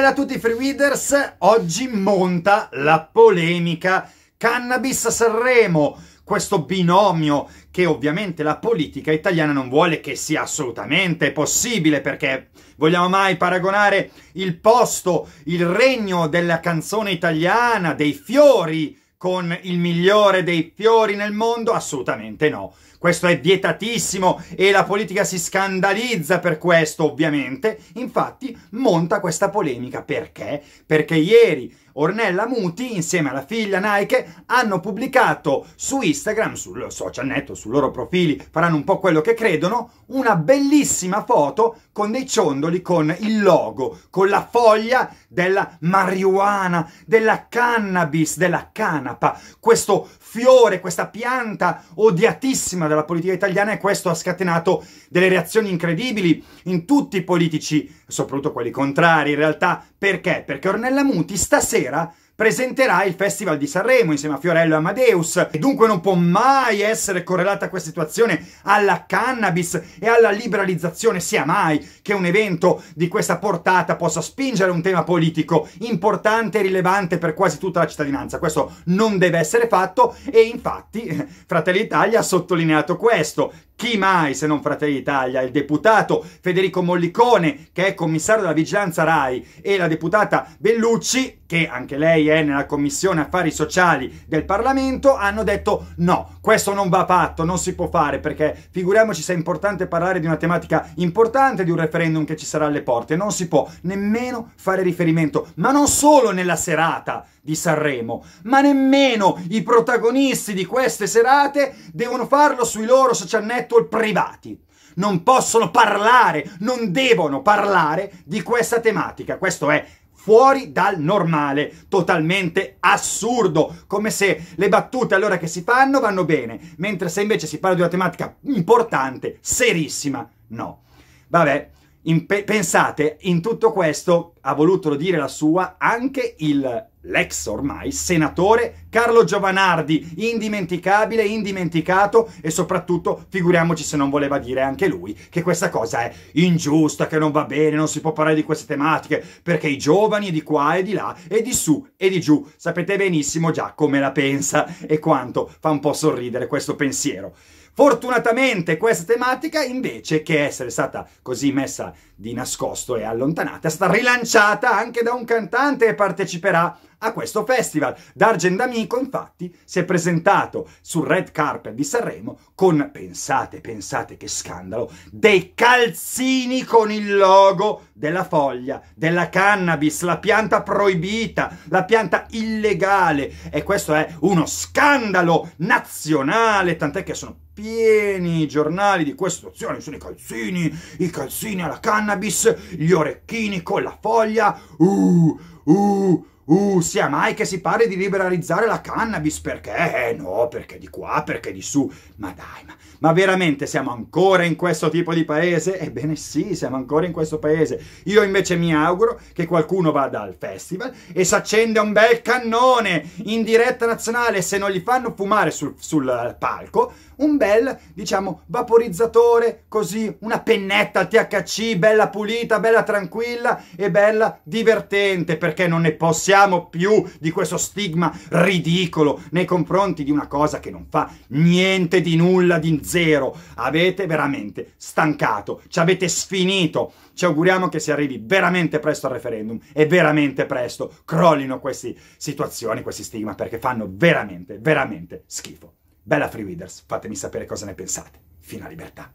Bella a tutti i free readers, oggi monta la polemica cannabis a Sanremo, questo binomio che ovviamente la politica italiana non vuole che sia assolutamente possibile perché vogliamo mai paragonare il posto, il regno della canzone italiana, dei fiori con il migliore dei fiori nel mondo? Assolutamente no. Questo è vietatissimo e la politica si scandalizza per questo, ovviamente. Infatti monta questa polemica perché? Perché ieri Ornella Muti, insieme alla figlia Nike, hanno pubblicato su Instagram, sul social net, sui loro profili, faranno un po' quello che credono, una bellissima foto con dei ciondoli con il logo, con la foglia della marijuana, della cannabis, della canapa, questo fiore, questa pianta odiatissima dalla politica italiana e questo ha scatenato delle reazioni incredibili in tutti i politici, soprattutto quelli contrari in realtà. Perché? Perché Ornella Muti stasera será presenterà il Festival di Sanremo insieme a Fiorello e Amadeus e dunque non può mai essere correlata questa situazione alla cannabis e alla liberalizzazione sia mai che un evento di questa portata possa spingere un tema politico importante e rilevante per quasi tutta la cittadinanza. Questo non deve essere fatto e infatti eh, Fratelli Italia ha sottolineato questo, chi mai se non Fratelli Italia, il deputato Federico Mollicone, che è commissario della vigilanza RAI, e la deputata Bellucci, che anche lei è nella Commissione Affari Sociali del Parlamento, hanno detto no, questo non va fatto, non si può fare perché figuriamoci se è importante parlare di una tematica importante, di un referendum che ci sarà alle porte, non si può nemmeno fare riferimento, ma non solo nella serata di Sanremo, ma nemmeno i protagonisti di queste serate devono farlo sui loro social network privati non possono parlare, non devono parlare di questa tematica. Questo è fuori dal normale, totalmente assurdo, come se le battute allora che si fanno vanno bene, mentre se invece si parla di una tematica importante, serissima, no. Vabbè, in, pensate, in tutto questo ha voluto dire la sua anche il l'ex ormai senatore Carlo Giovanardi, indimenticabile, indimenticato e soprattutto figuriamoci se non voleva dire anche lui che questa cosa è ingiusta, che non va bene, non si può parlare di queste tematiche perché i giovani di qua e di là e di su e di giù sapete benissimo già come la pensa e quanto fa un po' sorridere questo pensiero. Fortunatamente questa tematica, invece che essere stata così messa di nascosto e allontanata, è stata rilanciata anche da un cantante e parteciperà a questo festival. Dargen D'Amico, infatti, si è presentato sul red carpet di Sanremo con, pensate, pensate che scandalo, dei calzini con il logo della foglia, della cannabis, la pianta proibita, la pianta illegale. E questo è uno scandalo nazionale, tant'è che sono pieni i giornali di questa situazione, sono i calzini, i calzini alla cannabis, gli orecchini con la foglia, uh, uh, Uh, sia mai che si parli di liberalizzare la cannabis, perché? Eh no, perché di qua, perché di su. Ma dai, ma, ma, veramente siamo ancora in questo tipo di paese? Ebbene sì, siamo ancora in questo paese. Io invece mi auguro che qualcuno vada al festival e si accende un bel cannone in diretta nazionale, se non gli fanno fumare sul, sul palco, un bel, diciamo, vaporizzatore, così, una pennetta THC, bella pulita, bella tranquilla e bella divertente, perché non ne possiamo vogliamo più di questo stigma ridicolo nei confronti di una cosa che non fa niente di nulla di zero. Avete veramente stancato, ci avete sfinito. Ci auguriamo che si arrivi veramente presto al referendum e veramente presto crollino queste situazioni, questi stigma, perché fanno veramente, veramente schifo. Bella Free Readers, fatemi sapere cosa ne pensate. Fino a libertà.